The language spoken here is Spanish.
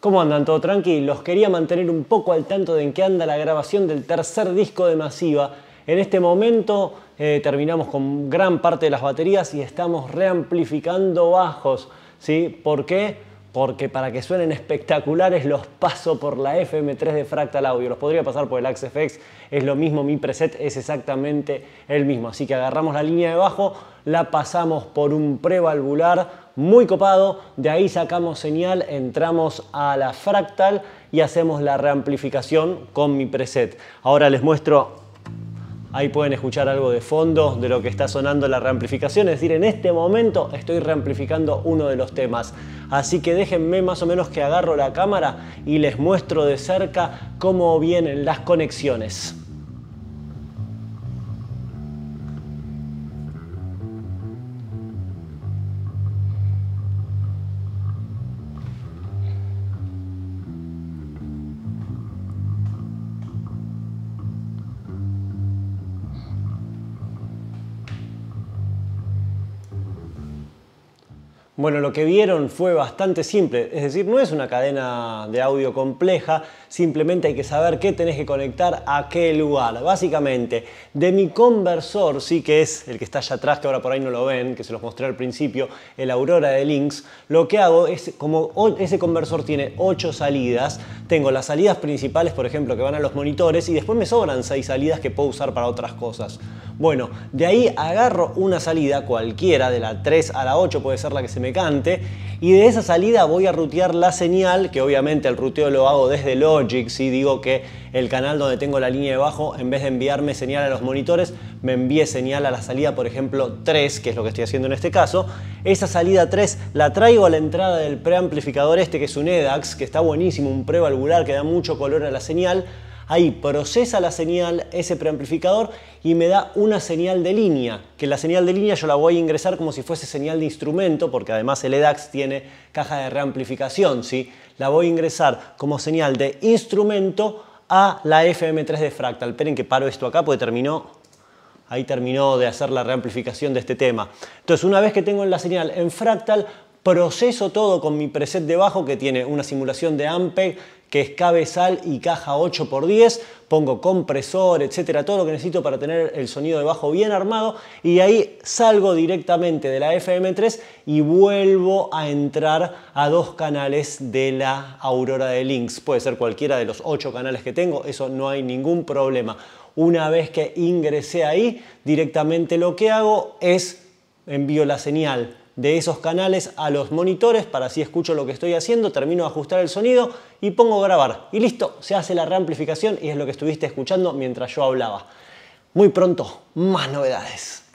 ¿Cómo andan? ¿Todo tranqui? Los quería mantener un poco al tanto de en qué anda la grabación del tercer disco de Masiva. En este momento eh, terminamos con gran parte de las baterías y estamos reamplificando bajos. ¿sí? ¿Por qué? Porque para que suenen espectaculares los paso por la FM3 de Fractal Audio. Los podría pasar por el Axe FX, es lo mismo, mi preset es exactamente el mismo. Así que agarramos la línea de bajo, la pasamos por un prevalvular, muy copado, de ahí sacamos señal, entramos a la fractal y hacemos la reamplificación con mi preset. Ahora les muestro, ahí pueden escuchar algo de fondo de lo que está sonando la reamplificación, es decir, en este momento estoy reamplificando uno de los temas. Así que déjenme más o menos que agarro la cámara y les muestro de cerca cómo vienen las conexiones. Bueno, lo que vieron fue bastante simple, es decir, no es una cadena de audio compleja, simplemente hay que saber qué tenés que conectar a qué lugar. Básicamente, de mi conversor, sí que es el que está allá atrás, que ahora por ahí no lo ven, que se los mostré al principio, el Aurora de Links, lo que hago es, como ese conversor tiene 8 salidas, tengo las salidas principales, por ejemplo, que van a los monitores y después me sobran 6 salidas que puedo usar para otras cosas. Bueno, de ahí agarro una salida, cualquiera, de la 3 a la 8 puede ser la que se me cante, y de esa salida voy a rutear la señal, que obviamente el ruteo lo hago desde Logic, si digo que el canal donde tengo la línea de bajo, en vez de enviarme señal a los monitores, me envíe señal a la salida, por ejemplo, 3, que es lo que estoy haciendo en este caso. Esa salida 3 la traigo a la entrada del preamplificador este, que es un EDAX, que está buenísimo, un prevalvular que da mucho color a la señal, Ahí procesa la señal ese preamplificador y me da una señal de línea, que la señal de línea yo la voy a ingresar como si fuese señal de instrumento, porque además el EDAX tiene caja de reamplificación, ¿sí? La voy a ingresar como señal de instrumento a la FM3 de Fractal. Esperen que paro esto acá porque terminó ahí terminó de hacer la reamplificación de este tema. Entonces, una vez que tengo la señal en fractal, proceso todo con mi preset de bajo que tiene una simulación de AMPEG que es cabezal y caja 8x10, pongo compresor, etcétera, todo lo que necesito para tener el sonido de bajo bien armado y ahí salgo directamente de la FM3 y vuelvo a entrar a dos canales de la Aurora de Lynx. Puede ser cualquiera de los ocho canales que tengo, eso no hay ningún problema. Una vez que ingresé ahí, directamente lo que hago es envío la señal de esos canales a los monitores para así escucho lo que estoy haciendo, termino de ajustar el sonido y pongo grabar. Y listo, se hace la reamplificación y es lo que estuviste escuchando mientras yo hablaba. Muy pronto, más novedades.